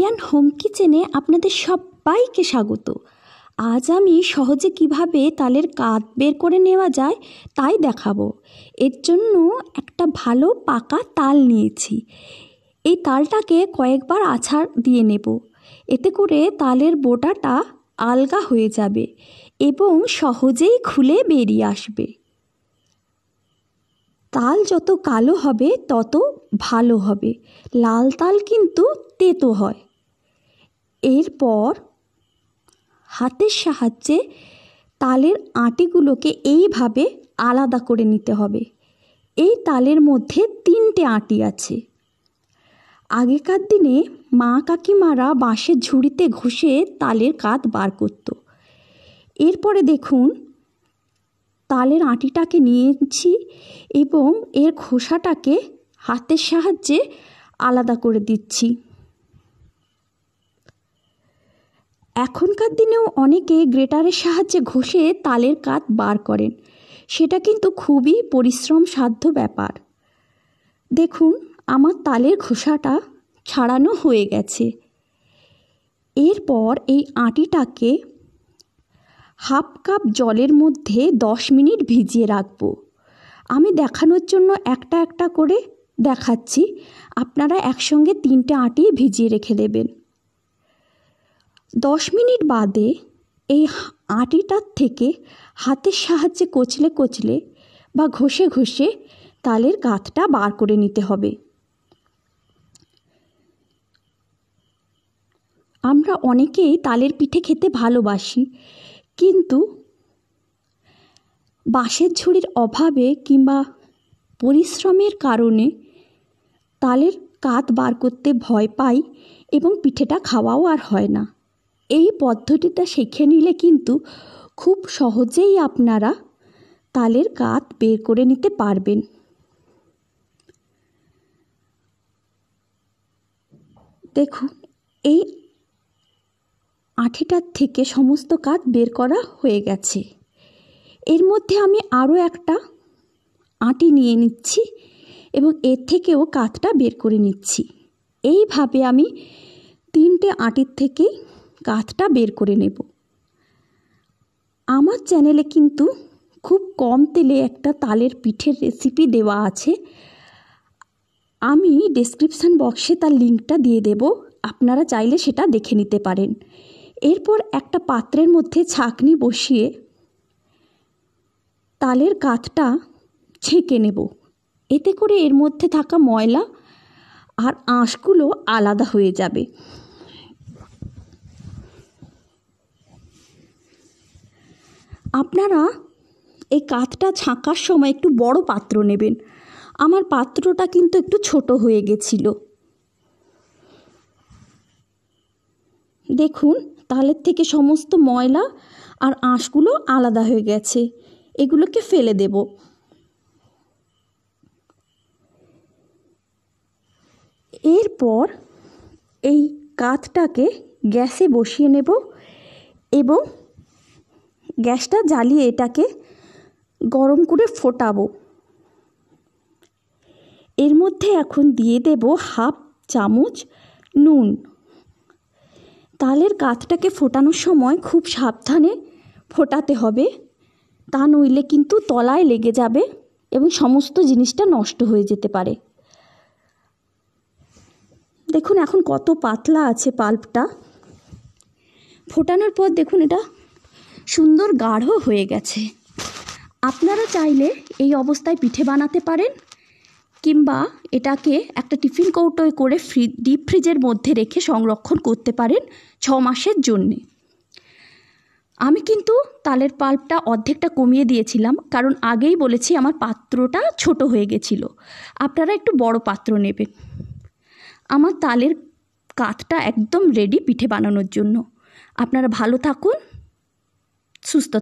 Italian home কিচেনে আপনাদের সবাইকে স্বাগত আজ আমি সহজে কিভাবে তালের কাত বের করে নেওয়া যায় তাই দেখাবো এর জন্য একটা ভালো পাকা তাল নিয়েছি এই তালটাকে কয়েকবার আছাড় দিয়ে নেব এতে করে তালের বোটাটা আলগা হয়ে যাবে এবং সহজেই খুলে বেরিয়ে আসবে তাল যত কালো হবে তত ভালো হবে লাল তাল কিন্তু তেতো হয় এরপর হাতের সাহায্যে তালের আঁটিগুলোকে এইভাবে আলাদা করে নিতে হবে এই তালের মধ্যে তিনটে আঁটি আছে আগেকার দিনে মা কাকিমারা বাঁশের ঝুড়িতে ঘষে তালের কাত বার করত এরপরে দেখুন তালের আঁটিটাকে নিয়েছি এবং এর খোসাটাকে হাতের সাহায্যে আলাদা করে দিচ্ছি এখনকার দিনেও অনেকে গ্রেটারের সাহায্যে ঘষে তালের কাত বার করেন সেটা কিন্তু খুবই পরিশ্রম সাধ্য ব্যাপার দেখুন আমার তালের ঘোষাটা ছাড়ানো হয়ে গেছে এরপর এই আটিটাকে হাফ কাপ জলের মধ্যে দশ মিনিট ভিজিয়ে রাখব আমি দেখানোর জন্য একটা একটা করে দেখাচ্ছি আপনারা একসঙ্গে তিনটে আটি ভিজিয়ে রেখে দেবেন দশ মিনিট বাদে এই আটিটার থেকে হাতের সাহায্যে কচলে কচলে বা ঘষে ঘষে তালের গাঁথটা বার করে নিতে হবে আমরা অনেকেই তালের পিঠে খেতে ভালোবাসি কিন্তু বাঁশের ঝুড়ির অভাবে কিংবা পরিশ্রমের কারণে তালের কাত বার করতে ভয় পাই এবং পিঠেটা খাওয়াও আর হয় না এই পদ্ধতিটা শিখে নিলে কিন্তু খুব সহজেই আপনারা তালের কাত বের করে নিতে পারবেন দেখুন এই আঠেটার থেকে সমস্ত কাত বের করা হয়ে গেছে এর মধ্যে আমি আরও একটা আটি নিয়ে নিচ্ছি এবং এর থেকেও কাতটা বের করে নিচ্ছি এইভাবে আমি তিনটে আটির থেকেই কাঁধটা বের করে নেব আমার চ্যানেলে কিন্তু খুব কম তেলে একটা তালের পিঠের রেসিপি দেওয়া আছে আমি ডেসক্রিপশান বক্সে তার লিঙ্কটা দিয়ে দেব আপনারা চাইলে সেটা দেখে নিতে পারেন এরপর একটা পাত্রের মধ্যে ছাকনি বসিয়ে তালের কাঠটা ছেঁকে নেব এতে করে এর মধ্যে থাকা ময়লা আর আঁশগুলো আলাদা হয়ে যাবে আপনারা এই কাতটা ছাঁকার সময় একটু বড় পাত্র নেবেন আমার পাত্রটা কিন্তু একটু ছোট হয়ে গেছিল দেখুন তালের থেকে সমস্ত ময়লা আর আঁশগুলো আলাদা হয়ে গেছে এগুলোকে ফেলে দেব এরপর এই কাতটাকে গ্যাসে বসিয়ে নেব এবং গ্যাসটা জ্বালিয়ে এটাকে গরম করে ফোটাবো এর মধ্যে এখন দিয়ে দেব হাফ চামচ নুন তালের কাতটাকে ফোটানোর সময় খুব সাবধানে ফোটাতে হবে তা নইলে কিন্তু তলায় লেগে যাবে এবং সমস্ত জিনিসটা নষ্ট হয়ে যেতে পারে দেখুন এখন কত পাতলা আছে পাল্পটা ফোটানোর পর দেখুন এটা সুন্দর গাঢ় হয়ে গেছে আপনারা চাইলে এই অবস্থায় পিঠে বানাতে পারেন কিংবা এটাকে একটা টিফিন কৌটোয় করে ফ্রি ডিপ ফ্রিজের মধ্যে রেখে সংরক্ষণ করতে পারেন ছ মাসের জন্যে আমি কিন্তু তালের পাল্পটা অর্ধেকটা কমিয়ে দিয়েছিলাম কারণ আগেই বলেছি আমার পাত্রটা ছোট হয়ে গেছিলো আপনারা একটু বড় পাত্র নেবেন আমার তালের কাতটা একদম রেডি পিঠে বানানোর জন্য আপনারা ভালো থাকুন Cóż to